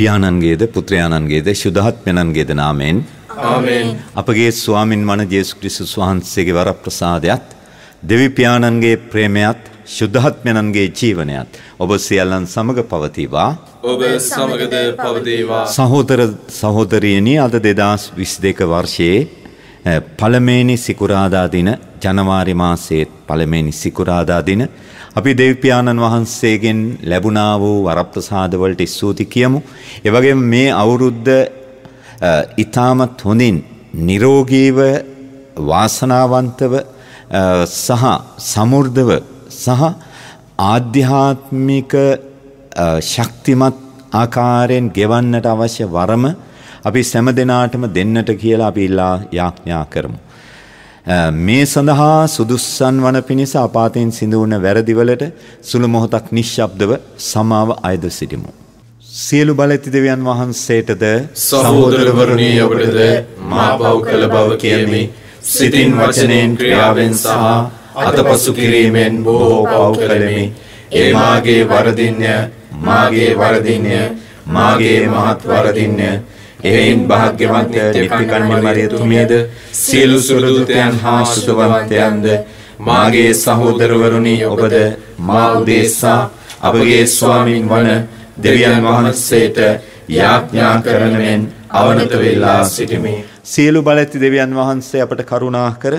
පියාණන්ගේද පුත්‍රයාණන්ගේද ශුදහත් මෙනන්ගේද නාමයෙන් අපගේ ස්වාමින් වන ජේසු ක්‍රිස්තුස් වහන්සේගේ වර ප්‍රසාදයත් දෙවි පියාණන්ගේ ප්‍රේමයත් ශුද්ධහත් මෙනන්ගේ ජීවනයත් ඔබ සියල්ලන් සමඟ පවතිවා ඔබ සමගද පවදේවා සහෝදර සහෝදරියනි අද දෙදස් විස් දෙක වර්ෂයේ පළමේනි සිකුරාදා දින ජනවාරි මාසයේත් පළමේනි සිකුරාදා දින අපි දෙව්පාණන් වහන්සේගෙන් ලැබුණා වූ වරප්‍රසාදවලට ස්තුති කියමු. ඒ වගේම මේ අවුරුද්ද ඊටමත් හොඳින් නිරෝගීව වාසනාවන්තව සහ සමෘද්ධව සහ ආධ්‍යාත්මික ශක්තිමත් ආකාරයෙන් ගෙවන්නට අවශ්‍ය වරම අපි සෑම දිනාටම දෙන්නට කියලා අපි ඉල්ලා යාඥා කරමු. Uh, මේ සඳහා සුදුස්සන් වන පිණිස අපාතයෙන් සිදු වන වැරදිවලට සුළු මොහොතක් නිශ්ශබ්දව සමාව අයද සිටිමු. සියලු බලඇති දෙවියන් වහන්සේටද සහෝදරවරණී ඔබටද මා බව් කළ බව කියමි සිතින් වචනයෙන් ක්‍රියාවෙන් සහ අතපසු කිරීමෙන් බොහෝ පව් කළමි. ඒමාගේ වරදින්න මාගේ වරදින්න මාගේ මහත් වරදින්න එයින් භාග්‍යවන්තය ඩිප්ටිකන්ම මරියතුමියද සියලු සුරදුතයන් හා සුදවන්තයන්ද මාගේ සහෝදරවරුණි ඔබද මා උදේසා අපගේ ස්වාමීන් වන දෙවියන් වහන්සේට යාඥා කරනමෙන් අවනත වෙලා සිටිමේ සියලු බලඇති දෙවියන් වහන්සේ අපට කරුණා කර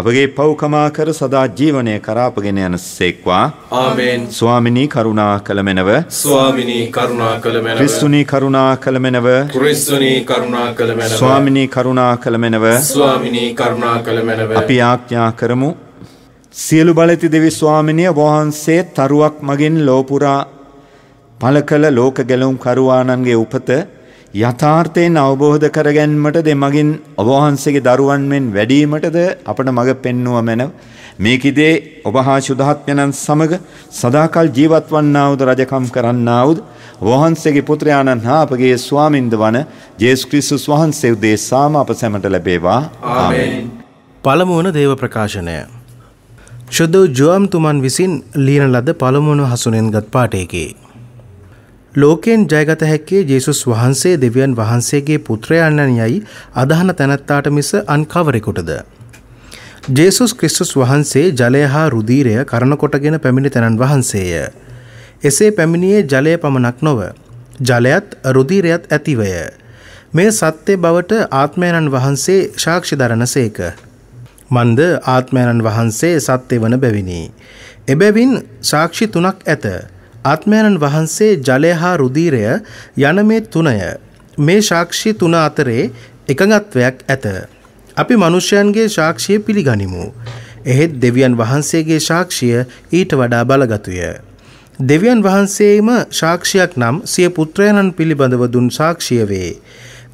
අපගේ පෞකමා කර සදා ජීවනය කරා අපගෙන යන සේක්වා ආමෙන් ස්වාමිනී කරුණා කළමෙනව ස්වාමිනී කරුණා කළමෙනව ක්‍රිස්තුනී කරුණා කළමෙනව ක්‍රිස්තුනී කරුණා කළමෙනව ස්වාමිනී කරුණා කළමෙනව ස්වාමිනී කරුණා කළමෙනව අපි ආඥා කරමු සියලු බලති දෙවි ස්වාමිනිය වහන්සේ තරුවක් මගින් ලෝපුරා පළ කළ ලෝක ගැලුම් කරුවාණන්ගේ උපත යථාර්ථයෙන් අවබෝධ කරගැන්මට දෙමගින් ඔබවහන්සේගේ දරුවන් මෙන් වැඩීමටද අපට මඟ පෙන්නුව මැනව. මේකිදේ ඔබහා ශුදහත්මයණන් සමග සදාකල් ජීවත් වන්නාවුද රජකම් කරන්නාවුද වහන්සේගේ පුත්‍රයාණන් හා අපගේ ස්වාමින්ද වන ජේසු ක්‍රිස්තුස් වහන්සේ උදෙසාම අප සැමට ලැබේවා. ආමෙන්. පළමුවන දේව ප්‍රකාශනය. ශුද්ධ ජුවම්තුමන් විසින් ලියන ලද පළමුවන හසුනෙන් ගත් පාටයකි. ලෝකෙන් ජයගත හැක්කේ ජේසුස් වහන්සේ දෙවියන් වහන්සේගේ පුත්‍රයන්නන් යයි අදහන තැනැත්තාට මිස අන්කවරෙකුටද. ජේසුස් ක්‍රිස්තුස් වහන්සේ ජලය හා රුදීරය කරනකොටගෙන පැමිණි තැනන් වහන්සේය. එසේ පැමිණියේ ජලය පමණක් නොව. ජලයත් රුදීරයත් ඇතිවය. මේ සත්‍යය බවට ආත්මයණන් වහන්සේ ශාක්ෂි දරණ සේක. මන්ද ආත්මයණන් වහන්සේ සත්‍යය වන බැවිනි. එබැවින් සාක්ෂි තුනක් ඇත. ආත්මයන්න් වහන්සේ ජලය හා රුධීරය යන මේ තුනය මේ සාක්ෂි තුන අතරේ එකඟත්වයක් ඇත. අපි මිනිසයන්ගේ සාක්ෂිය පිළිගනිමු. එහෙත් දෙවියන් වහන්සේගේ සාක්ෂිය ඊට වඩා බලගතුය. දෙවියන් වහන්සේම සාක්ෂියක් නම් සිය පුත්‍රයන්න් පිළිබඳව දුන් සාක්ෂිය වේ.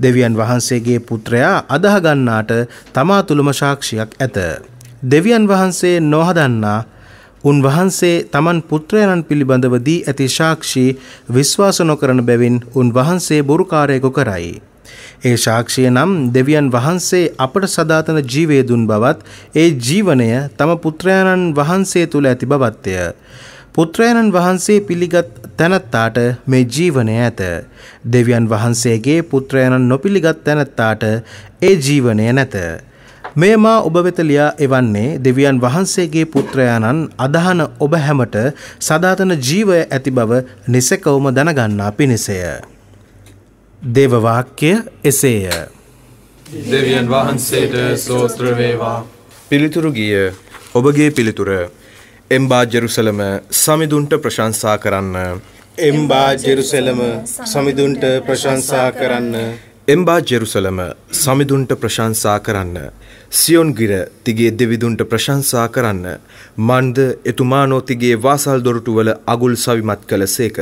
දෙවියන් වහන්සේගේ පුත්‍රයා අදාහ ගන්නාට තමා තුළම සාක්ෂියක් ඇත. දෙවියන් වහන්සේ නොහදන්නා උන්වහන්සේ තමන් පුත්‍රයන්න් පිළිබඳව දී ඇති සාක්ෂි විශ්වාස නොකරන බැවින් උන්වහන්සේ බොරුකාරයෙකු කරයි. ඒ සාක්ෂිය නම් දෙවියන් වහන්සේ අපට සදාතන ජීවය දුන් බවත් ඒ ජීවනය තම පුත්‍රයන්න් වහන්සේ තුල ඇති බවත්ය. පුත්‍රයන්න් වහන්සේ පිළිගත් තැනැත්තාට මේ ජීවනය ඇත. දෙවියන් වහන්සේගේ පුත්‍රයන්න් නොපිළිගත් තැනැත්තාට ඒ ජීවනය නැත. මෙය මා ඔබ වෙත ලියා එවන්නේ දෙවියන් වහන්සේගේ පුත්‍රයාණන් අදහන ඔබ හැමට සදාතන ජීවය ඇති බව නිසකවම දැනගන්නා පිණිසය. දේව වාක්‍ය එසේය. දෙවියන් වහන්සේට ස්තෝත්‍ර වේවා. පිළිතුරු ගිය ඔබගේ පිළිතුර එම්බා ජෙරුසලම සමිඳුන්ට ප්‍රශංසා කරන්න. එම්බා ජෙරුසලම සමිඳුන්ට ප්‍රශංසා කරන්න. එම්බා ජෙරුසලම සමිඳුන්ට ප්‍රශංසා කරන්න. සියොන්ගිර තිගේ දෙවිදුන්ට ප්‍රශංසා කරන්න මන්ද එතුමානෝ තිගේ වාසල් දොරටුවල අගුල් සවිමත් කළසේක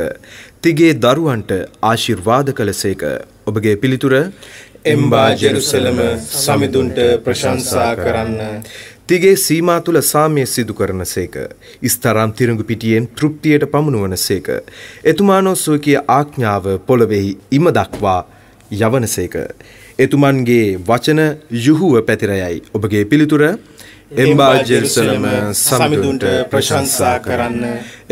තිගේ දරුවන්ට ආශිර්වාද කළසේක ඔබගේ පිළිතුර එම්බා ජෙරුසලම සමිඳුන්ට ප්‍රශංසා කරන්න තිගේ සීමා තුළ සාමය සිදු කරන සේක. ස්තරම් තිරඟු පිටියෙන් තෘප්තියට පමුණුවන සේක. එතුමානෝ සුවකිය ආඥාව පොළොවෙහි ඉම දක්වා යවන සේක. එතුමන්ගේ වචන යුහුව පැතිරයයි ඔබගේ පිළිතුර එම්බා ජෙල්සලම සමිඳුන්ට ප්‍රශංසා කරන්න.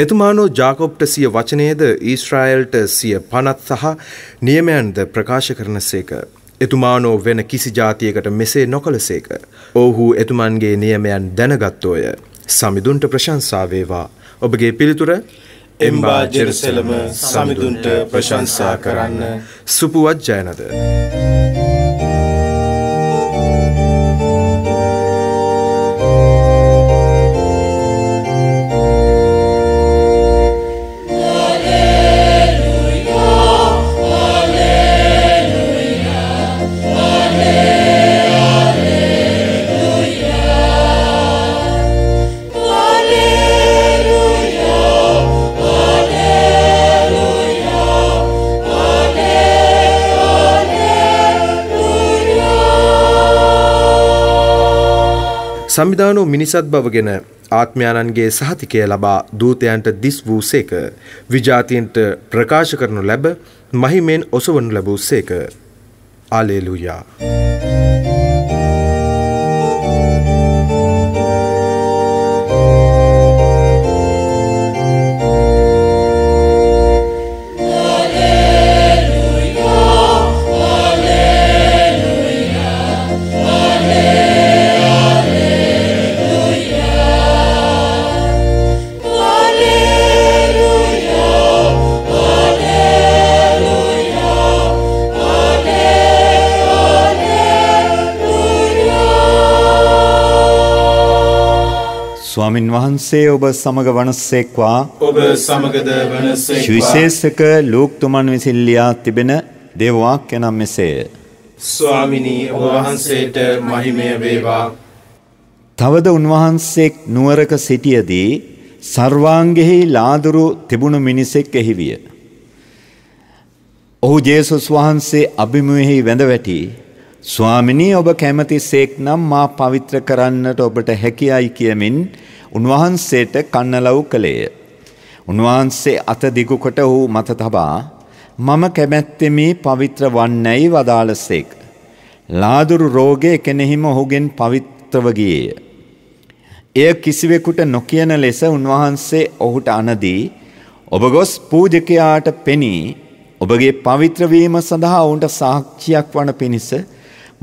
එතුමානෝ ජාකොප්ට සිය වචනයද ඊස්ට්‍රයිල්ට සිය පනත් සහ නියමයන්ද ප්‍රකාශ කරන සේක. එතුමානෝ වෙන කිසි ජාතියකට මෙසේ නොකළසේක. ඔහු එතුමන්ගේ නියමයන් දැනගත්තෝය. සමිඳුන්ට ප්‍රශංසාවේවා. ඔබගේ පිළිතුර එම්බා ජෙරුසලම සමිඳුන්ට ප්‍රශංසා කරන්න සුපුවත් ජයනද. සංවිධානෝ මිනිසත් බව ගැන ආත්මයාණන්ගේ සහතිකය ලබා දූතයන්ට දිස් වූ සේක. විජාතියන්ට ප්‍රකාශ කරනු ලැබ මහිමෙන් ඔසවනු ලැබූ සේක. ආලේලුයා. ස්වාමින් වහන්සේ ඔබ සමග වනස්සෙක්වා ඔබ සමගද වනස්සෙක්වා විශේෂක ලෝක්තුමන් විසින් ලියා තිබෙන දේවවාක්‍ය නම් මෙසේය. ස්වාමිනී ඔබ වහන්සේට මහිමය වේවා. තවද උන්වහන්සේක් නුවරක සිටියදී සර්වාංගෙහි ලාදුරු තිබුණු මිනිසෙක් එහි විය. ඔහු ජේසුස් වහන්සේ අභිමුවෙහි වැඳ වැටී ස්වාමිනී ඔබ කැමතිසේක් නම් මා පවිත්‍ර කරන්නට ඔබට හැකියයි කියමින් උන්වහන්සේට කන්නලව් කළේය. උන්වහන්සේ අත දිගුකොට ඔහු මත තබා මම කැමැත්තෙමි පවිත්‍ර වන්නැයි වදාළසේක. ලාදුරු රෝගය කෙනෙහිම ඔහුගෙන් පවිත්‍රව ගියේය. එය කිසිවෙකුට නොකියන ලෙස උන්වහන්සේ ඔහුට අනදී ඔබ ගොස් පූජකයාට පෙනී ඔබගේ පවිත්‍රවීම සඳහා ඔවුන්ට සාක්ෂියක් වන පිණිස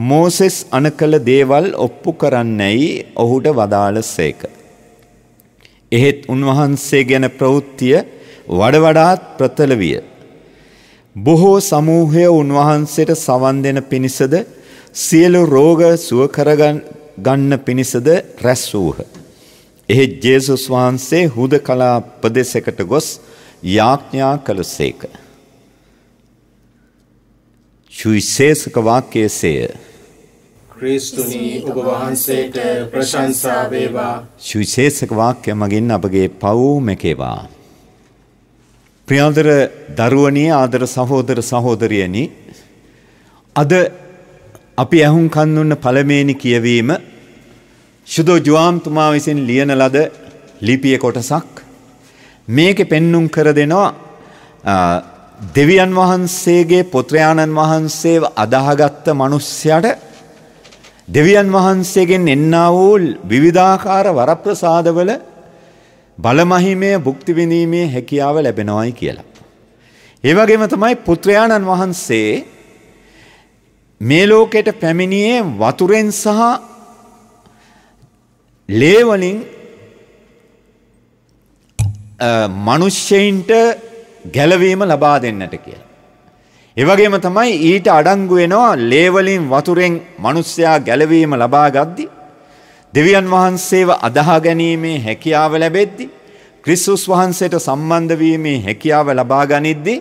මෝසෙස් අනකල දේවල් ඔප්පු කරන්නැයි ඔහුට වදාළසේක. එහෙත් උන්වහන්සේ ගැන ප්‍රවෘත්තිය වඩවඩාත් ප්‍රථල විය. බොහෝ සමූහය උන්වහන්සේට සවන් දෙන පිණිසද සියලු රෝග සුව කරගන්න පිණිසද රැස් වූහ. එහෙත් ජේසුස් වහන්සේ හුද කලා ප්‍රදෙසකට ගොස් යාඥා කළසේක. සුවිශේෂක වාක්‍යයේය. ක්‍රිස්තුනි ඔබ වහන්සේට ප්‍රශංසා වේවා. සුවිශේෂක වාක්‍ය මගින් අපගේ පවුම කෙවා. ප්‍රියාදර දරුවනේ ආදර සහෝදර සහෝදරියනි අද අපි ඇහුම් කන්නුන්න පළමේනි කියවීම ශුදෝ ජුවාම්තුමා විසින් ලියන ලද ලිපිය කොටසක් මේක පෙන්නුම් කර දෙනවා දෙවියන් වහන්සේගේ පුත්‍රයාණන් වහන්සේව අදාහගත්ත මිනිස්යාට දෙවියන් වහන්සේගෙන් එන්නා වූ විවිධාකාර වරප්‍රසාදවල බලමහිමේ භුක්ති විඳීමේ හැකියාව ලැබෙනවායි කියලා. ඒ වගේම තමයි පුත්‍රයාණන් වහන්සේ මේ ලෝකයට පැමිණියේ වතුරෙන් සහ ලේ වලින් මිනිස්සෙයින්ට ගැලවීම ලබා දෙන්නට කියලා. එවගේම තමයි ඊට අඩංගු වෙනවා ලේවලින් වතුරෙන් මිනිස්සයා ගැලවීම ලබා ගද්දි දෙවියන් වහන්සේව අදහා ගැනීමේ හැකියාව ලැබෙද්දි ක්‍රිස්තුස් වහන්සේට සම්බන්ධ වීමේ හැකියාව ලබා ගනිද්දී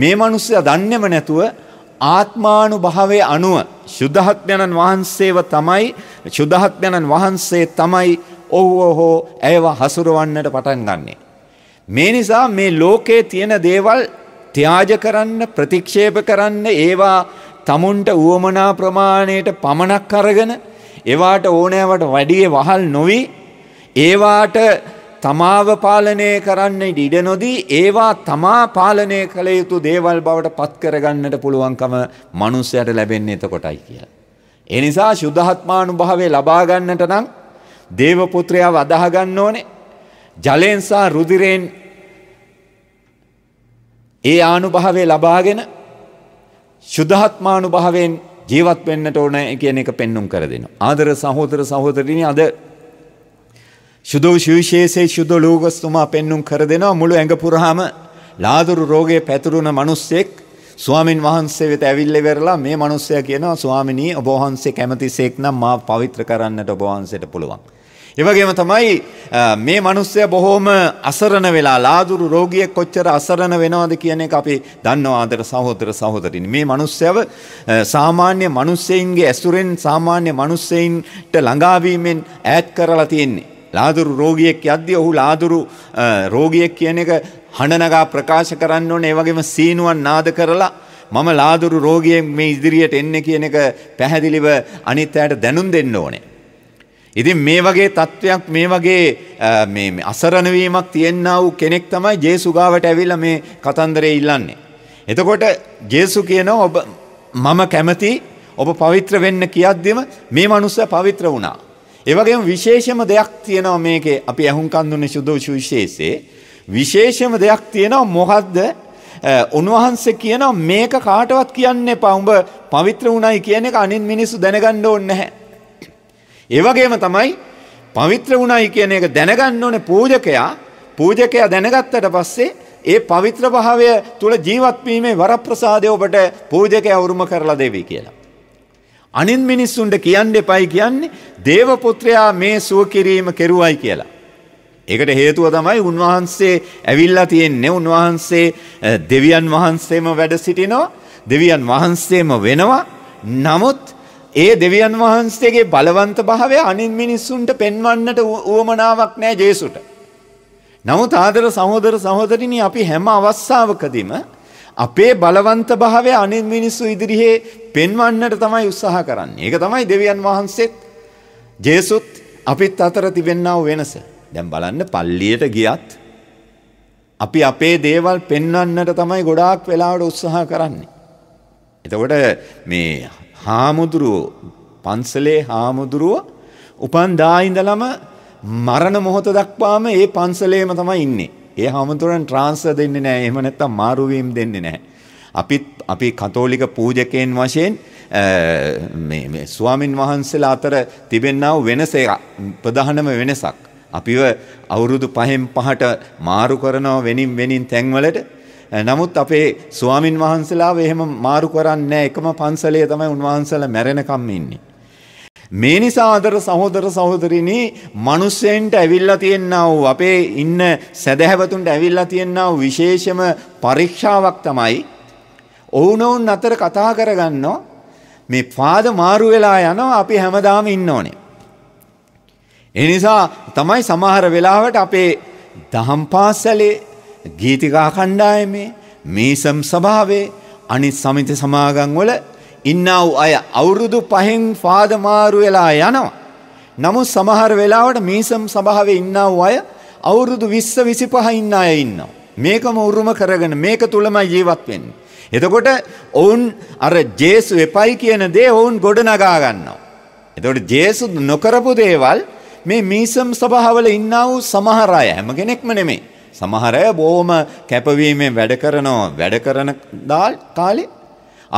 මේ මිනිස්සයා දන්නේම නැතුව ආත්මානුභාවයේ අනුව සුද්ධහත්ඥනන් වහන්සේව තමයි සුද්ධහත්ඥනන් වහන්සේ තමයි ඔව්ව හෝ ඇයව හසුරවන්නට පටන් ගන්නේ. මේ නිසා මේ ලෝකයේ තියෙන දේවල් ත්‍යාජ කරන්න ප්‍රතික්ෂේප කරන්න ඒවා තමුන්ට වුවමනා ප්‍රමාණයට පමණක් අරගෙන ඒවාට ඕනෑවට වැඩිය වහල් නොවී ඒවාට තමාව පාලනය කරන්න ඉඩ නොදී ඒවා තමා පාලනය කළ යුතු දේවල් බවට පත් කරගන්නට පුළුවන්කම මනුස්සයට ලැබෙන්නේ එතකොටයි කියලා. එනිසා ශුද්ධහත්මානුභාවය ලබා ගන්නට නම් දේවපුත්‍රයා වදාහ ගන්න ඕනේ. ජලයෙන් සහ රුධිරයෙන් ඒ ආනුභාවය ලබාගෙන සුද්ධාත්මානුභාවයෙන් ජීවත් වෙන්නට ඕන කියන එක පෙන්눔 කර දෙනවා. ආදර සහෝදර සහෝදරිනි අද සුදෝ ශිවිශේෂේ සුදෝ ලෝකස්තුමා පෙන්눔 කර දෙනවා මුළු ඇඟ පුරාම ලාදුරු රෝගයේ පැතුරුණ මිනිස්සෙක් ස්වාමින් වහන්සේ වෙත ඇවිල්ලා ඉවරලා මේ මිනිස්සයා කියනවා ස්වාමිනී ඔබ වහන්සේ කැමතිසේක් නම් මාව පවිත්‍ර කරන්නට ඔබ වහන්සේට පුළුවන්. ඒවගේම තමයි මේ මනුස්සය බොහෝම අසරණ වෙලා ලාදුරු රෝගිය කොච්චර අසරණ වෙනවාද කියන එක අපි දන්නවාදර සහෝදර සහෝදරින්. මේ මනුස්සයව සාමාන්‍ය මනුස්සයින්ගේ ඇසුරෙන් සාමාන්‍ය මනුස්සයින්ට ළඟාවීමෙන් ඈත් කරලා තියෙන්නේ. ලාදුරු රෝගියෙක් යද්දී ඔහු ලාදුරු රෝගියෙක් කියන එක හඬනගා ප්‍රකාශ කරන්න ඕනේ ඒ වගේම සීනුවන් නාද කරලා මම ලාදුරු රෝගියෙක් මේ ඉදිරියට එන්නේ කියන එක පැහැදිලිව අනිත් අයට දැනුම් දෙන්න ඕනේ. ඉතින් මේ වගේ තත්ත්වයක් මේ වගේ අසරණවීමක් තියෙන්න වූ කෙනෙක් තමයි ජේසු ගාවට ඇවිල්ලා මේ කතන්දරේ ඉල්ලන්නේ. එතකොට ජේසු කියනවා ඔබ මම කැමති ඔබ පවිත්‍ර වෙන්න කියද්දිම මේ මනුස්සය පවිත්‍ර වුණා. ඒ වගේම විශේෂම දෙයක් තියෙනවා මේකේ අපි අහුම්කන් දුන්නේ සුදෝ සුවිශේෂේ විශේෂම දෙයක් තියෙනවා මොකද්ද? උන්වහන්සේ කියනවා මේක කාටවත් කියන්න එපා. උඹ පවිත්‍ර වුණයි කියන එක අනිත් මිනිස්සු දැනගන්න ඕනේ නැහැ. ඒ වගේම තමයි පවිත්‍ර වුණයි කියන එක දැනගන්න ඕනේ පූජකයා. පූජකයා දැනගත්තට පස්සේ ඒ පවිත්‍ර භාවය තුල ජීවත් වීමේ වරප්‍රසාදය ඔබට පූජකයා උරුම කරලා දෙවි කියලා. අනින් මිනිස්සුන්ට කියන්න එපයි කියන්නේ දේව පුත්‍රයා මේ සුව කිරීම කෙරුවයි කියලා. ඒකට හේතුව තමයි උන්වහන්සේ ඇවිල්ලා තියෙන්නේ උන්වහන්සේ දෙවියන් වහන්සේම වැඩ සිටිනවා දෙවියන් වහන්සේම වෙනවා නමුත් ඒ දෙවියන් වහන්සේගේ බලවන්ත භාවය අනින් මිනිස්සුන්ට පෙන්වන්නට උවමනාවක් නෑ ජේසුට. නමුත් ආදර සහෝදර සහෝදරිනි අපි හැම අවස්සාවකදීම අපේ බලවන්ත භාවය අනින් මිනිස්සු ඉදිරියේ පෙන්වන්නට තමයි උත්සාහ කරන්නේ. ඒක තමයි දෙවියන් වහන්සේත් ජේසුත් අපිත් අතර තිබෙන්නාව වෙනස. දැන් බලන්න පල්ලියට ගියත් අපි අපේ දේවල් පෙන්වන්නට තමයි ගොඩාක් වෙලාවට උත්සාහ කරන්නේ. එතකොට මේ හාමුදුරුවෝ පන්සලේ හාමුදුරුව උපන්දා ඉඳලම මරණ මොහොත දක්වාම ඒ පන්සලේම තමයි ඉන්නේ. ඒ හාමුදුරන් ට්‍රාන්ස්ෆර් දෙන්නේ නැහැ. එහෙම නැත්නම් මාරු වීම දෙන්නේ නැහැ. අපිත් අපි කතෝලික පූජකයන් වශයෙන් මේ මේ ස්වාමින් වහන්සේලා අතර තිබෙනා වූ වෙනස එක ප්‍රධානම වෙනසක්. අපිව අවුරුදු 5න් 5ට මාරු කරනව වෙනින් වෙනින් තැන්වලට නමුත් අපේ ස්වාමින් වහන්සේලාව එහෙම මාරු කරන්නේ නැහැ. එකම පන්සලේ තමයි උන්වහන්සේලා මැරෙනකම් ඉන්නේ. මේ නිසා අදර සහෝදර සහෝදරිනි මිනිස්සෙන්ට ඇවිල්ලා තියෙනා වූ අපේ ඉන්න සදහැවතුන්ට ඇවිල්ලා තියෙනා වූ විශේෂම පරීක්ෂාවක් තමයි ඔවුනොවුන් අතර කතා කරගන්නෝ මේ පාද මාරු වෙලා යනවා අපි හැමදාම ඉන්න ඕනේ. ඒ නිසා තමයි සමහර වෙලාවට අපේ දහම් පාසලේ ගීතිකා කණ්ඩායමේ මේසම් සභාවේ අනිත් සමිත සමාගම් වල ඉන්නා වූ අය අවුරුදු පහෙන් පාදමාරු වෙලා යනවා. නමුත් සමහර වෙලාවට මේසම් සභාවේ ඉන්නා වූ අය අවුරුදු 20 25 ඉන්න අය ඉන්නවා. මේකම උරුම කරගෙන මේක තුලම ජීවත් වෙන්නේ. එතකොට ඔවුන් අර ජේසු එපයි කියන දේ ඔවුන් ගොඩනගා ගන්නවා. එතකොට ජේසු නොකරපු දේවල් මේ මීසම් සභාවල ඉන්නා වූ සමහර අය හැම කෙනෙක්ම නෙමෙයි. සමහර අය බොහොම කැපවීමෙන් වැඩ කරනවා වැඩ කරන කාලේ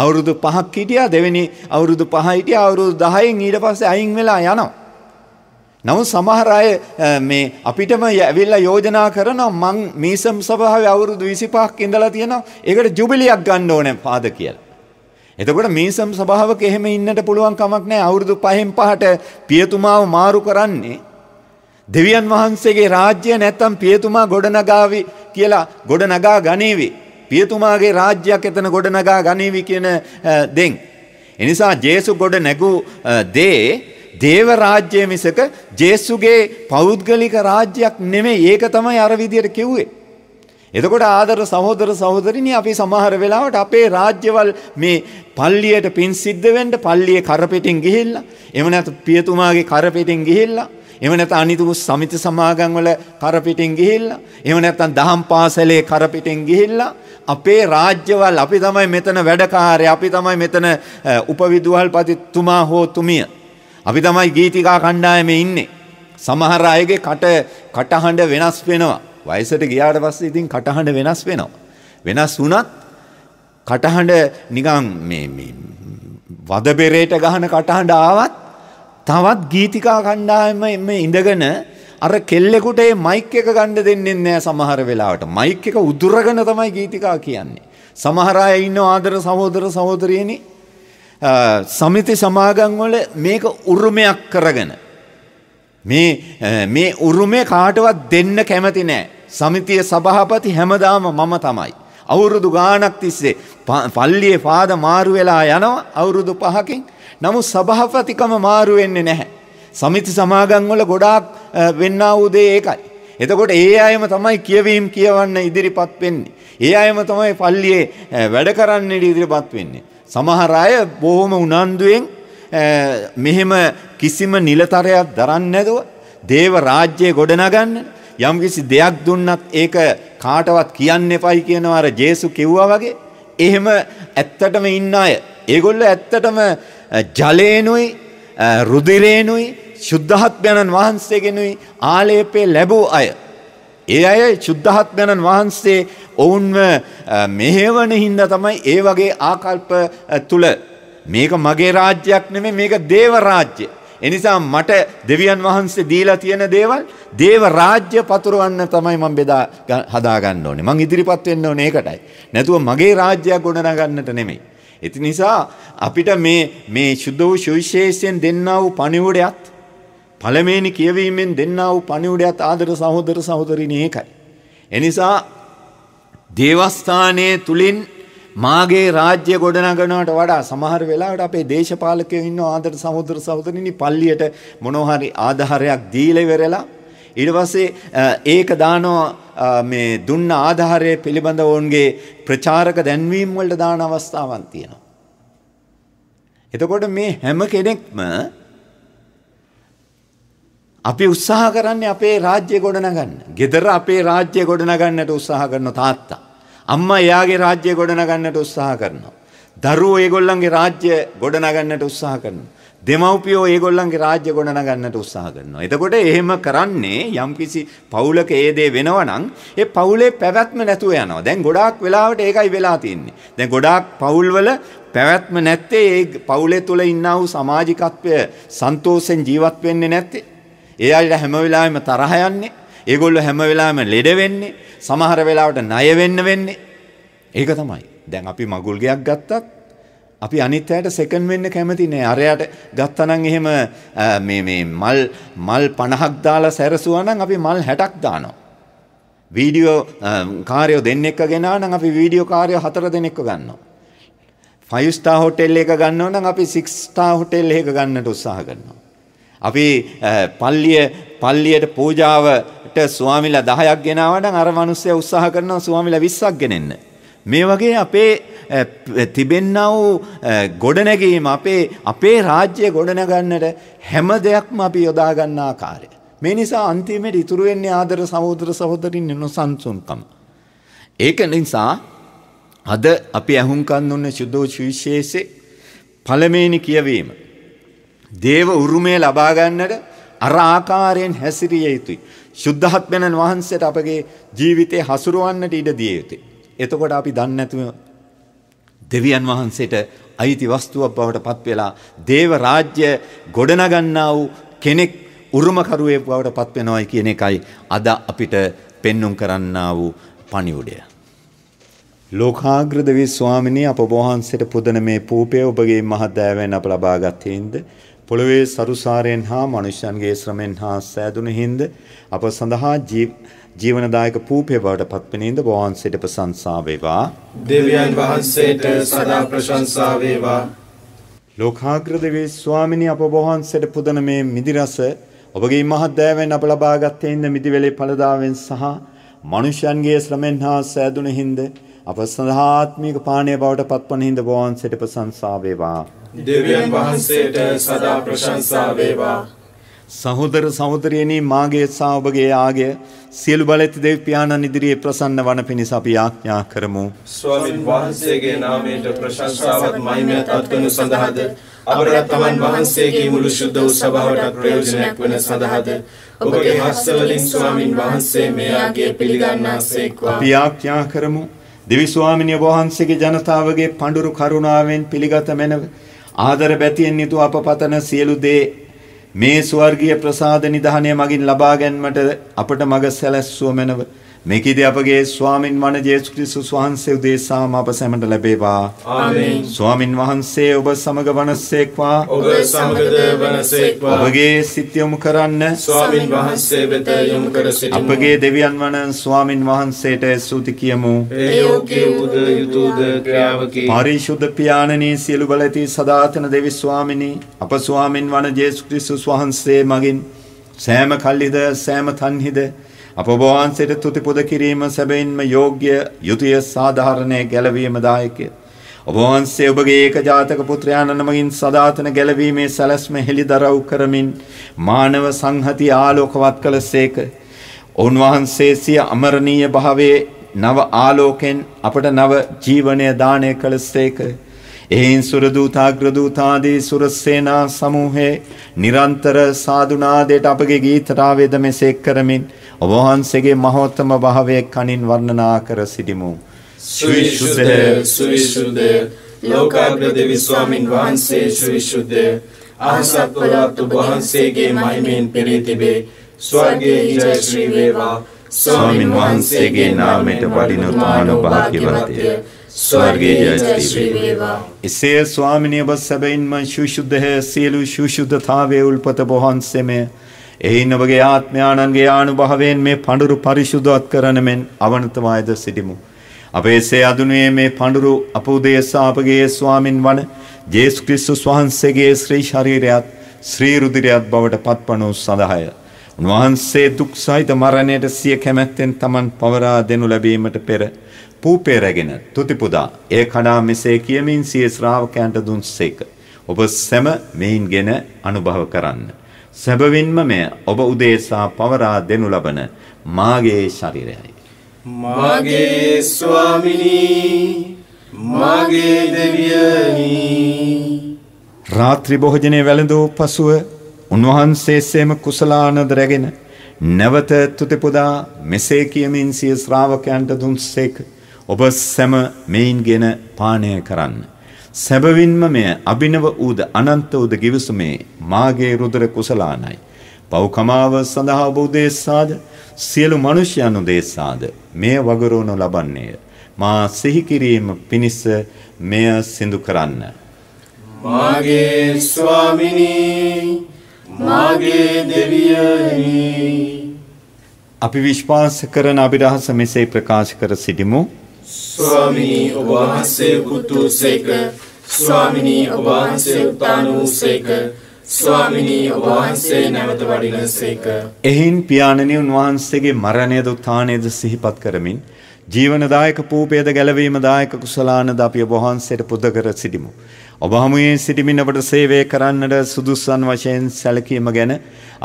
අවුරුදු 5ක් හිටියා දෙවෙනි අවුරුදු 5 හිටියා අවුරුදු 10න් ඊට පස්සේ අයින් වෙලා යනවා. නමුත් සමහර අය මේ අපිටම ඇවිල්ලා යෝජනා කරනවා මං මීසම් සභාවේ අවුරුදු 25ක් ඉඳලා තියෙනවා. ඒකට ජුබිලියක් ගන්න ඕනේ පාද කියලා. එතකොට මීසම් සභාවක එහෙම ඉන්නට පුළුවන් කමක් නැහැ. අවුරුදු 5න් 5ට පියතුමාව මාරු කරන්නේ දෙවියන් වහන්සේගේ රාජ්‍ය නැත්තම් පියතුමා ගොඩනගාවි කියලා ගොඩනගා ගනීවි. පියතුමාගේ රාජ්‍යයක් එතන ගොඩනගා ගනීවි කියන දෙන්. එනිසා ජේසු ගොඩ නැගූ දේ දේව රාජ්‍යය මිසක ජේසුගේ පෞද්ගලික රාජ්‍යයක් නෙමේ ඒක තමයි අර විදියට කිව්වේ. එතකොට ආදර සහෝදර සහෝදරිනි අපි සමහර වෙලාවට අපේ රාජ්‍යවල් මේ පල්ලියට පින් සිද්ධ වෙන්න පල්ලියේ කරපිටින් ගිහිල්ලා එහෙම නැත්නම් පියතුමාගේ කරපිටින් ගිහිල්ලා එහෙම නැත්නම් අනිතු සමිති සමාගම් වල කරපිටින් ගිහිල්ලා, එහෙම නැත්නම් දහම් පාසලේ කරපිටින් ගිහිල්ලා අපේ රාජ්‍යවල අපි තමයි මෙතන වැඩකාරය, අපි තමයි මෙතන උපවිදුහල්පතිතුමා හෝ තුමිය. අපි තමයි ගීතිකා කණ්ඩායමේ ඉන්නේ. සමහර අයගේ කට කටහඬ වෙනස් වෙනවා. වයසට ගියාට පස්සේ ඉතින් කටහඬ වෙනස් වෙනවා. වෙනස් වුණත් කටහඬ නිකන් මේ වද බෙරේට ගහන කටහඬ ආවත් තවත් ගීතිකා කණ්ඩායම මේ ඉඳගෙන අර කෙල්ලෙකුට ඒ මයික් එක ගන්න දෙන්නේ නැහැ සමහර වෙලාවට. මයික් එක උදුරගෙන තමයි ගීතිකා කියන්නේ. සමහර අය ඉන්න ආදර සහෝදර සහෝදරියනි සමිති සමාගම් වල මේක උරුමයක් කරගෙන මේ මේ උරුමේ කාටවත් දෙන්න කැමති නැහැ. සමිතිය සභාපති හැමදාම මම තමයි. අවුරුදු ගාණක් තිස්සේ පල්ලියේ පාද මාරු වෙලා යනවා අවුරුදු පහකින් නමුත් සභාපතිකම මාරු වෙන්නේ නැහැ. සමිති සමාගම් වල ගොඩාක් වෙන්නා වූ දේ ඒකයි. එතකොට ඒ අයම තමයි කියවීම් කියවන්න ඉදිරිපත් වෙන්නේ. ඒ අයම තමයි පල්ලියේ වැඩ කරන්න ඉදිරිපත් වෙන්නේ. සමහර අය බොහොම උනන්දුවෙන් මෙහෙම කිසිම නිලතරයක් දරන්නේ නැතුව දේව රාජ්‍යය ගොඩනගන්න යම්කිසි දෙයක් දුන්නත් ඒක කාටවත් කියන්න එපයි කියනවා අර ජේසු කිව්වා වගේ එහෙම ඇත්තටම ඉන්න අය ඒගොල්ල ඇත්තටම ජලේනුයි රුදිරේනුයි ශුද්ධහත්මයණන් වහන්සේගෙනුයි ආලේපේ ලැබූ අය. ඒ අය ශුද්ධහත්මයණන් වහන්සේ ඔවුන්ව මෙහෙවන හින්ද තමයි ඒ වගේ ආකල්ප තුළ මේක මගේ රාජ්‍යයක් නෙමේ මේක දේව රාජ්‍ය. එනිසා මට දෙවියන් වහන්සේ දීලා තියෙන දේවල් දේව රාජ්‍ය පතුරවන්න තමයි මම බෙදා හදාගන්න ඕනේ. මං ඉදිරිපත් වෙන්න ඕනේ ඒකටයි. නැතුව මගේ රාජ්‍යයක් ගොඩනගන්නට නෙමෙයි. ඒති නිසා අපිට මේ මේ සුද්ධ වූ සුවිශේෂයෙන් දෙන්නා වූ පණිවුඩයත් පළමෙනි කියවීමෙන් දෙන්නා වූ පණිවුඩයත් ආදර සහෝදර සහෝදරිනි ඒකයි. එනිසා දේවස්ථානයේ තුලින් මාගේ රාජ්‍ය ගොඩනගනවට වඩා සමහර වෙලාවට අපේ දේශපාලකයෝ ඉන්න ආදර සහෝදර සහෝදරිනි පල්ලියට මොනවා හරි ආධාරයක් දීලා ඉවරලා ඊට පස්සේ ඒක දානවා මේ දුන්න ආධාරය පිළිබඳ ඔවුන්ගේ ප්‍රචාරක දැන්වීම් වලට දාන අවස්ථාවන් තියෙනවා. එතකොට මේ හැම කෙනෙක්ම අපි උත්සාහ කරන්නේ අපේ රාජ්‍ය ගොඩනගන්න. ගෙදර අපේ රාජ්‍ය ගොඩනගන්නට උත්සාහ කරන තාත්තා. අම්මා එයාගේ රාජ්‍ය ගොඩනගන්නට උත්සාහ කරනවා. දරුවෝ ඒගොල්ලන්ගේ රාජ්‍ය ගොඩනගන්නට උත්සාහ කරනවා. දෙමව්පියෝ ඒගොල්ලන්ගේ රාජ්‍ය ගොඩනගන්නට උත්සාහ කරනවා. එතකොට එහෙම කරන්නේ යම්කිසි පවුලක ඒ දේ වෙනවා නම් ඒ පවුලේ පැවැත්ම නැතුව යනවා. දැන් ගොඩාක් වෙලාවට ඒකයි වෙලා තියෙන්නේ. දැන් ගොඩාක් පවුල්වල පැවැත්ම නැත්තේ ඒ පවුලේ තුල ඉන්නා වූ සමාජිකත්වය සන්තෝෂෙන් ජීවත් වෙන්නේ නැත්තේ. ඒ අයට හැම වෙලාවෙම තරහ යන්නේ. ඒගොල්ලෝ හැම වෙලාවෙම ලෙඩ වෙන්නේ. සමහර වෙලාවට ණය වෙන්න වෙන්නේ. ඒක තමයි. දැන් අපි මගුල් ගයක් ගත්තත් අපි අනිත් අයට සෙකන්ඩ් වෙන්න කැමති නෑ. අරයට ගත්තනම් එහෙම මේ මේ මල් මල් 50ක් දාලා සැරසුවා නම් අපි මල් 60ක් දානවා. වීඩියෝ කාර්යෝ දෙන්නෙක්ව ගෙනා නම් අපි වීඩියෝ කාර්යෝ හතර දෙනෙක්ව ගන්නවා. 5 star hotel එක ගන්නව නම් අපි 6 star hotel එකක ගන්නට උත්සාහ කරනවා. අපි පල්ලිය පල්ලියට පූජාවට ස්වාමිලා 10ක් ගෙනාවා නම් අර මිනිස්සයා උත්සාහ කරනවා ස්වාමිලා 20ක් ගෙනෙන්න. මේ වගේ අපේ තිබෙන්න්නව ගොඩනැගීම අපේ අපේ රාජ්‍යය ගොඩනගන්නට හැම දෙයක්ම අපි යොදාගන්නා කාරය. මේ නිසා අන්තිමට ඉතුරුවෙන්නේ ආදර සහෝදර සහෝදරින් නොසන්සුන්කම. ඒක නිසා අද අපි ඇහුම්කන් ඔන්න ශුද්ධෝෂ විශේෂය පළමේනි කියවීම. දේව උරුමය ලබාගන්නට අර ආකාරයෙන් හැසිරිය යුතුයි. ශුද්ධහත්මනන් වහන්සේට අපගේ ජීවිතය හසුරුවන්නට ඉඩ දිය යුතුයි. එතකොට අපි දන්නේ නැතුව දෙවියන් වහන්සේට අයිති වස්තුවක් බවට පත් වෙලා දේව රාජ්‍ය ගොඩනගන්නා වූ කෙනෙක් උරුමකරුවෙක් බවට පත් වෙනවයි කියන එකයි අද අපිට පෙන්눔 කරන්නා වූ පණිවුඩය. ලෝකාග්‍රද වී ස්වාමිනී අප වහන්සේට පුදන මේ පූපය ඔබගේ මහත් දෑවෙන් අප ලබා ගත්තේන්ද පොළොවේ සරුසාරයෙන් හා මනුෂ්‍යයන්ගේ ශ්‍රමෙන් හා සෑදුණු හින්ද අප සඳහා ජීවිතය ජීවනදායක පූපය බවට පත්වනින්ද වහන්සේට ප්‍රශංසා වේවා. දෙවියන් වහන්සේට සදා ප්‍රශංසා වේවා. ලෝකාග්‍ර දෙවී ස්වාමිනී අප වහන්සේට පුදන මේ මිදි රස ඔබගේ මහත් දෑවෙන් අප ලබාගත්තේ ඉඳ මිදිවැලේ ඵලදාවෙන් සහ මනුෂ්‍යයන්ගේ ශ්‍රමෙන් හා සෑදුන හින්ද අප සඳහාත්මික පානය බවට පත්වන හින්ද වහන්සේට ප්‍රශංසා වේවා. දෙවියන් වහන්සේට සදා ප්‍රශංසා වේවා. සහෝදර සහෝදරයනි මාගේ සහ ඔබගේ ආගය සියලු බලඇති දෙව් පියාණන් ඉදිරියේ ප්‍රසන්න වන පිණිස අපි ආඥා කරමු. ස්වාමින් වහන්සේගේ නාමයට ප්‍රශංසාවත් මහිමය තත්වනු සඳහාද අපරත්තමන් වහන්සේගේ මුළු ශුද්ධ වූ සභාවටත් ප්‍රයෝජනයක් වන සඳහාද ඔබගේ හස්සවලින් ස්වාමින් වහන්සේ මෙයාගේ පිළිගන්නාසේක්වා. අපි ආඥා කරමු. දිවි ස්වාමිනිය වහන්සේගේ ජනතාවගේ පඬුරු කරුණාවෙන් පිළිගත මැනව ආදර බැතියෙන් යුතු අප පතන සියලු දේ මේ ස්වර්ගීය ප්‍රසාද නිධානය මගින් ලබා ගැනීමට අපට මඟ සැලැස්සුව මැනව. මේකීදී අපගේ ස්වාමින් වන ජේසු ක්‍රිස්තුස් වහන්සේ උදෙසාම අප සැමට ලැබේවා. ආමේන්. ස්වාමින් වහන්සේ ඔබ සමග වනසේක්වා. ඔබ සමගද වනසේක්වා. ඔබගේ සිත යොමු කරන්න ස්වාමින් වහන්සේ වෙත යොමු කර සිටිමු. අපගේ දෙවියන් වන ස්වාමින් වහන්සේට ස්තුති කියමු. ඒ යෝගී උද යුතුයද ක්‍රියාවකි. පරිශුද්ධ පියාණනී සියලු බල ඇති සදාතන දෙවි ස්වාමිනී අප ස්වාමින් වන ජේසු ක්‍රිස්තුස් වහන්සේ මගින් සෑම කල්හිද සෑම තන්හිද අප ඔබ වහන්සේට තුති පුද කිරීම සැබවින්ම යෝග්‍ය යුතුය සාධාරණයේ ගැලවීම දායකය. ඔබ වහන්සේ ඔබගේ ඒකජාතක පුත්‍රයාණන් නමකින් සදාතන ගැලවීමේ සැලැස්ම හෙළිදරව් කරමින් මානව සංහතිය ආලෝකවත් කළසේක. ඔවුන් වහන්සේ සිය අමරණීය භාවයේ නව ආලෝකෙන් අපට නව ජීවනය දානය කළසේක. එයින් සුරදූතාග්‍රදූතාදී සුරස්සේනා සමූහයේ නිරන්තර සාධනාදයට අපගේ ගීතරාවේද මෙසෙක් කරමින් ඔබ වහන්සේගේ මහෝත්තම භාවය කනින් වර්ණනා කර සිටිමු. ශ්‍රී සුද්ධ ශ්‍රී සුද්ධ ලෝකාග්‍රද විස්වාමින් වහන්සේ ශ්‍රී සුද්ධ අහසත්වලාත් වහන්සේගේ මහිමෙන් පිරී තිබේ. ස්වර්ගයේ හිර ශ්‍රී වේවා. ස්වාමින් වහන්සේගේ නාමයට වඩින උතුම් භාග්‍යවතය. ස්වර්ගයේ ජය ශ්‍රී වේවා. එසේ ස්වාමිනේ ඔබ සැබවින්ම ශුද්ධ සියලු ශුද්ධතාවයේ උල්පත වහන්සේමේ එයින් ඔබගේ ආත්මයාණන්ගේ ආනුභාවයෙන් මේ පඳුරු පරිශුද්ධවත් කරන මෙන් අවනතමායද සිටිමු. අපේසේ අදුනුවේ මේ පඳුරු අප උදේසා අපගේ ස්වාමින් වන ජේසු ක්‍රිස්තුස් වහන්සේගේ ශ්‍රී ශරීරයත් ශ්‍රී රුධිරයත් බවට පත්වනු සඳහාය. උන්වහන්සේ දුක් සහිත මරණයට සිය කැමැත්තෙන් Taman පවරා දෙනු ලැබීමට පෙර පූපේ රැගෙන තුතිපුදා ඒ කණා මෙසේ කියමින් සිය ශ්‍රාවකයන්ට දුන්සේක. ඔබ සැම මෙයින්ගෙන අනුභව කරන්න. සැබවින්ම මෙය ඔබ උදේසා පවරා දෙනු ලබන මාගේ ශරීරයයි. මාගේ ස්වාමිනී මාගේ දෙවියනී රාත්‍රී භෝජනයේ වැළඳූ පසුව උන්වහන්සේසෙම කුසලානද රැගෙන නැවත තුති පුදා මෙසේ කියමින් සිය ශ්‍රාවකයන්ට දුන්සේක ඔබ සැම මෙයින්ගෙන පානය කරන්න. සැබවින්ම මෙය අභිනව ඌද අනන්ත ඌද ගිවිසුමේ මාගේ රුදර කුසලානයි. පෞකමාව සඳහා ඔබ උදේසාද සියලු මිනිසයන් උදේසාද මෙය වගරවනු ලබන්නේය. මා සිහි කිරීම පිණිස මෙය සිඳු කරන්න. මාගේ ස්වාමිනී මාගේ දෙවියනි අපි විශ්වාස කරන අභිරහස මෙසේ ප්‍රකාශ කර සිටිමු. ස්වාමී ඔබ වහන්සේ පුතු සේක ස්වාමිනී ඔබවහන්සේ උත්තාන වූසේක ස්වාමිනී ඔබවහන්සේ නැවත වඩිනසේක. එහින් පියාණනි උන්වහන්සේගේ මරණයද උත්ථානයද සිහිපත් කරමින් ජීවනදායක පූපේද ගැලවීම දායක කුසලානද අපි ඔබවහන්සේට පුද කර සිටිමු. ඔබ හමුවේ සිටිමින් අපට සේවය කරන්නට සුදුස්සන් වශයෙන් සැලකීම ගැන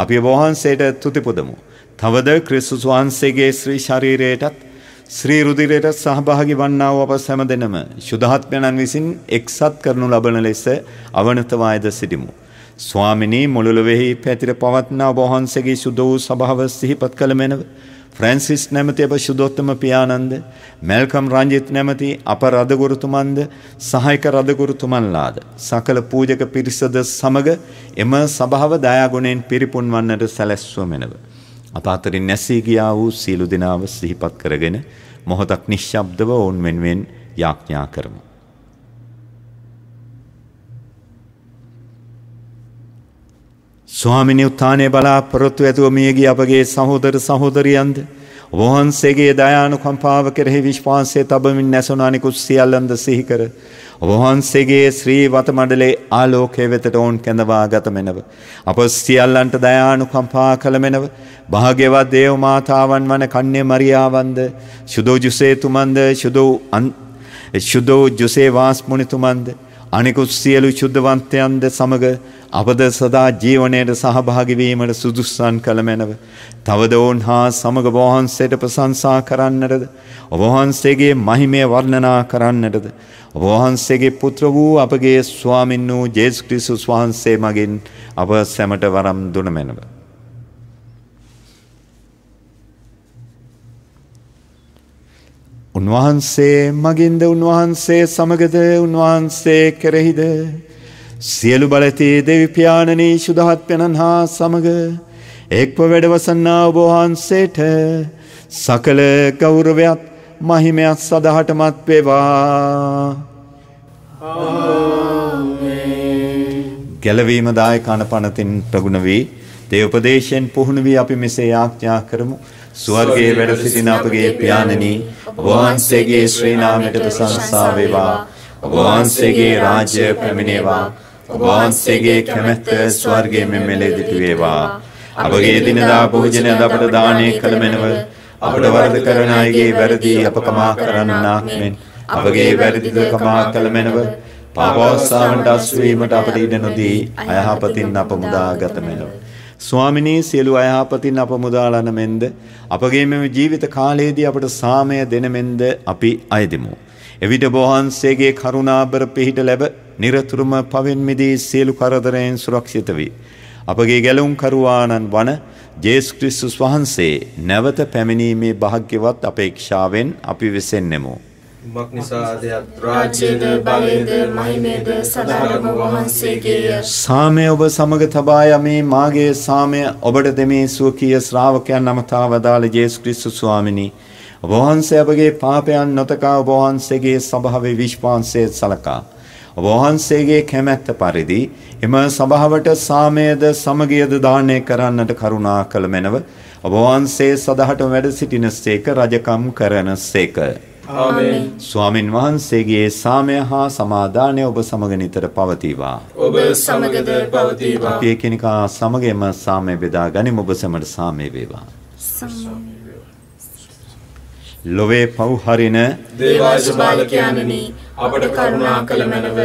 අපි ඔබවහන්සේට තුති පුදමු. තවද ක්‍රිස්තුස් වහන්සේගේ ශ්‍රී ශරීරයටත් ශ්‍රී රුධිරයට සහභාගී වන්නා වූ අප සෑම දෙනම සුදාත්මයන්න් විසින් එක්සත් කරනු ලබන ලෙස අවනතවායද සිටිමු. ස්වාමිනී මුළුලොවෙහි පැතිර පවත්නා ඔබ වහන්සේගේ සුද වූ සභාව සිහිපත් කළ මෙනව ෆ්‍රැන්සිස් නැමැති අප සුදොත්තම පියානන්ද, මැල්කම් රංජිත් නැමැති අප රදගුරුතුමන්ද, සහායක රදගුරුතුමන්ලාද සකල පූජක පිරිසද සමග එම සභාව දයාගුණයෙන් පිරිපුන්වන්නට සැලැස්වමෙනවා. අප අතරින් නැසී ගියා වූ සියලු දෙනාව සිහිපත් කරගෙන මොහොතක් නිශ්ශබ්දව ඔවුන් වෙනුවෙන් යාඥා කරමු. ස්වාමිනි උත්ථානය බලාපොරොත්තු ඇතුව මියගිය අපගේ සහෝදර සහෝදරියන්ද වහන්සේගේ දයානුකම්පාව කෙරෙහි විශ්වාසය තබමින් නැසුණු අනිකුත් සියල්ලන්ද සිහි කර ඔබහන්සේගේ ශ්‍රී වතමඩලේ ආලෝකය වෙතට ඔවුන් කැඳවා ගත මෙනව. අප සියල්ලන්ට දයානු කම්පා කළ මෙනව. භාග්‍යවත් දේව මාතාවන් වන කන්නේ මරියාවන්ද ශුදෝ ජුසේතුමන්ද ශුදෝ ජුසේ වාස්මුනිතුමන්ද අනිකුත් සියලු ශුද්ධවන්තයන්ද සමග අපද සදා ජීවනයට සහභාගිවීමට සුදුස්සන් කළ මැනව. තවද ඔවුන් හා සමග වහන්සේට ප්‍රසංසා කරන්නටද. ඔබහන්සේගේ මහිමය වර්ණනා කරන්නටද. ඔබහන්සේගේ පුත්‍ර වූ අපගේ ස්වාමින් වූ ජේස් ක්‍රිසුස් වහන්සේ මගින් අප සැමට වරම් දුනමැනව. උන්වහන්සේ මගින්ද උන්වහන්සේ සමගද උන්වහන්සේ කෙරෙහිද සියලු බලති දෙවිපාණනී ශුදහත් පැනන් හා සමඟ එක්ව වැඩවසන්නා ඔබෝහන්සේට සකල ගෞරවයත් මහිමයත් සදහටමත් වේවා ගැලවීම දායකන පනතින් ප්‍රගුණ වී දේවපදේශයෙන් පුහුණු වී අපි මෙසේ යාඥා කරමු ස්වර්ගයේ වැඩ සිටින අපගේ පියාණනි ඔබ වහන්සේගේ ශ්‍රී නාමයට ප්‍රශංසා වේවා ඔබ වහන්සේගේ රාජ්‍ය පැමිණේවා ඔබ වහන්සේගේ කැමැත්ත ස්වර්ගයේ මෙමෙලෙ දිටු වේවා අපගේ දිනදා භෝජනය අපට දානය කළ මෙනව අපට වරද කරන අයගේ වැරදි අප කමා කරන්නාක් මෙන් අපගේ වැරදිද කමා කළ මැනව පාපවස්සාාවට අස්වීමට අපට ඉඩ නොදී අයහපතින් අප මුදා ගත මැනව. ස්වාමිනී සියලු අයහපතින් අප මුදාලන මෙන්ද අපගේ මෙම ජීවිත කාලයේදී අපට සාමය දෙන මෙන්ද අපි අයදිමු. එවිට බෝහන්සේගේ කරුණාබර පිහිට ලැබ නිරතුරුම පවෙන් මිදී සියලු කරදරයෙන් සුරක්ෂිත වී. අපගේ ගැලුම්කරුවාණන් වන ජේස් ක්‍රිස්තුස් වහන්සේ නැවත පැමිණීමේ භාග්‍යවත් අපේක්ෂාවෙන් අපි වෙසෙන්නෙමු. කුමක් නිසාදයක් රාජ්‍යද බලයද මහිමේද සදාරම වහන්සේගේය සාමය ඔබ සමග තබා යමේ මාගේ සාමය ඔබට දෙමේ සුවකීය ශ්‍රාවකයන් අමතා වදාළ ජේසු ක්‍රිස්තු ස්වාමිනි ඔබ වහන්සේ අපගේ පාපයන් නොතකා ඔබ වහන්සේගේ සභාවේ විශ්වාසයේ සලකා ඔබ වහන්සේගේ කැමැත්ත පරිදි එම සභාවට සාමයද සමගියද දානය කරන්නට කරුණා කළ මැනව ඔබ වහන්සේ සදහට වැඩ සිටිනසේක රජකම් කරනසේක ස්වාමින් වහන්සේගේ සාමය හා සමාදානය ඔබ සමග නිතර පවතිවා. ඔබ සමගද පවතිවා. අපි එකිනෙකා සමගම සාමය බෙදා ගනිමු ඔබ සැමට සාමය වේවා. ලොවේ පව් හරින දේවාශ බාලකයාණනි අපට කරුණා කළ මැනව.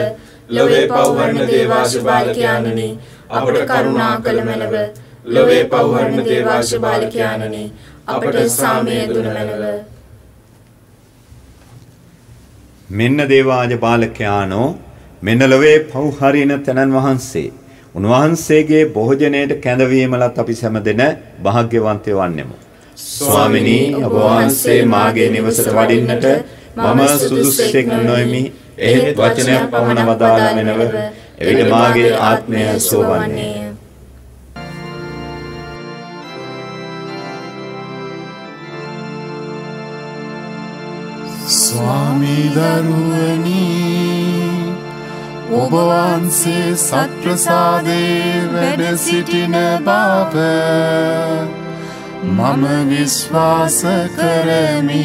ලොවේ පව් හරින දේවාශ බාලකයාණනි අපට කරුණා කළ මැනව. ලොවේ පව් හරින දේවාශ බාලකයාණනි අපට සාමය දුන මැනව. මෙන්න දේවාජ බාලකයානෝ මෙන්න ලොවේ පෞහරින තැනන් වහන්සේ. උන්වහන්සේගේ බොහෝජනයට කැඳවීමලත් අපි සැමදෙන භාග්‍යවන්තය වන්නෙමු. ස්වාමිනී ඔබ වහන්සේ මාගේ නිවසට වඩින්නට මම සුදුස්සෙක් නොයමි. එහෙත් වචනයක් පමණ වදාලා මෙනව එවිට මාගේ ආත්මය සෝවන්නේය. ස්වාමී දරුවනී ඔබවන්සේ සත්‍රසාදේ වැඩ සිටින බාප මම විශ්වාස කරමි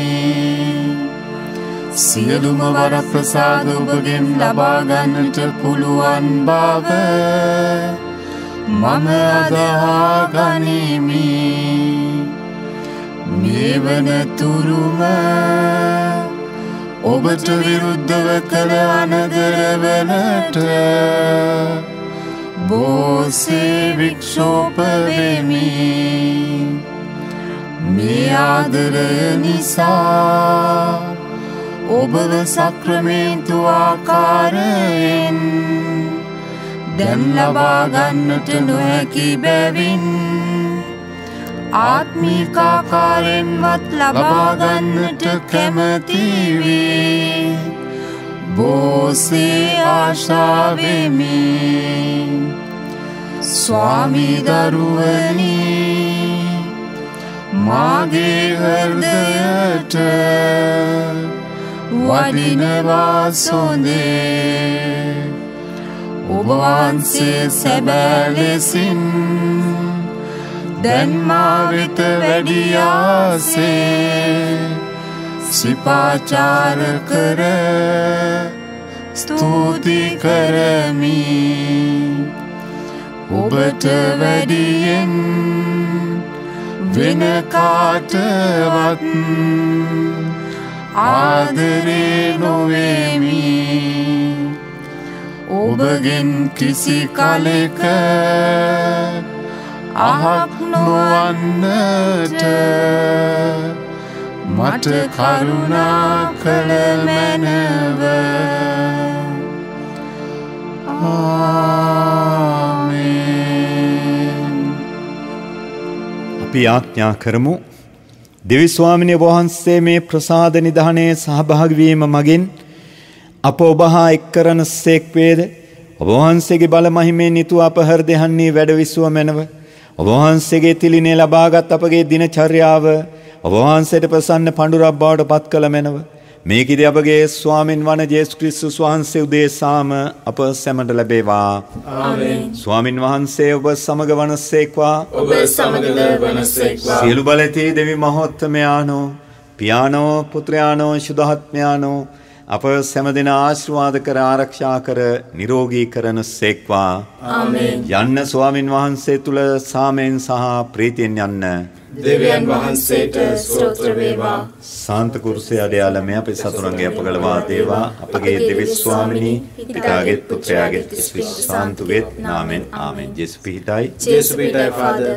සියලුම වරප්‍රසාද ඔබගෙන් ලබාගන්නට පුළුවන් බව මම අදහා ගනිමි මේ වනතුරුම ඔබට විරුද්ධව කළ අනදරවනට බෝසේ වික්ෂෝපවෙමි මේ ආදරය නිසා ඔබව සක්‍රමේන්තු ආකාරයෙන් දැන් ලබාගන්නට නොහැකි බැවින් ආත්මීකාකාරෙන්වත් ලබාගන්නට කැමතිවේ බෝසේ ආශාවමි ස්වාමිදරුවනි මාගේ හර්දයට වඩිනවා සොඳේ ඔබවන්සේ සැබෑලෙසින් දැන්මාවිත වැඩියාසේ සිපාචාර කර ස්තුති කරමි ඔබට වැඩියෙන් වෙන කාටවත් ආදරේ නොවේමි ඔබගෙන් කිසි කලෙක අහක් නොවන්නට මට කරුණා කළ මැනව අපි ආඥා කරමු දෙවිස්වාමිනය වහන්සේ මේ ප්‍රසාද නිධානය සහභාගවීම මගින් අප ඔබහා එක් කරන සේක්වේද ඔබවහන්සේගේ බලමහිමේ නිතු අපහර දෙහන්නේ වැඩවිස්ුව මැනව ඔබවහන්සේගේ තිලිනේ ලබාගත් අපගේ දිනචර්යාව ඔබවහන්සේට ප්‍රසන්න පඬුරක් බවට පත් කළ මැනව. මේකෙදී අපගේ ස්වාමින් වන ජේසුස් ක්‍රිස්තුස් වහන්සේ උදෙසාම අප සැමට ලැබේවා. ආමෙන්. ස්වාමින් වහන්සේ ඔබ සමග වනසේක්වා. ඔබ සමග වනසේක්වා. සියලු බලතී දෙවි මහත්මයාණෝ පියාණෝ පුත්‍රයාණෝ සුදහත්මයාණෝ අප සැමදෙන ආශිර්වාද කර ආරක්ෂා කර නිරෝගී කරන සේක්වා යන්න ස්වාමින් වහන්සේ තුළ සාමයෙන් සහ ප්‍රීතියෙන් යන්න දෙවියන් වහන්සේට ස්තෝත්‍ර වේවා සාන්ත කුරුසේ අඩයාලමය අපේ සතුරන්ගේ අපගලවා දේවා අපගේ දෙවි ස්වාමිනී පිතාගෙත් පුත්‍රයාගෙත් ස්විස් සාන්තුගෙත් නාමෙන් ආමෙන් ජේසු පිහිටයි ජේසු පිහිටයි ෆාදර්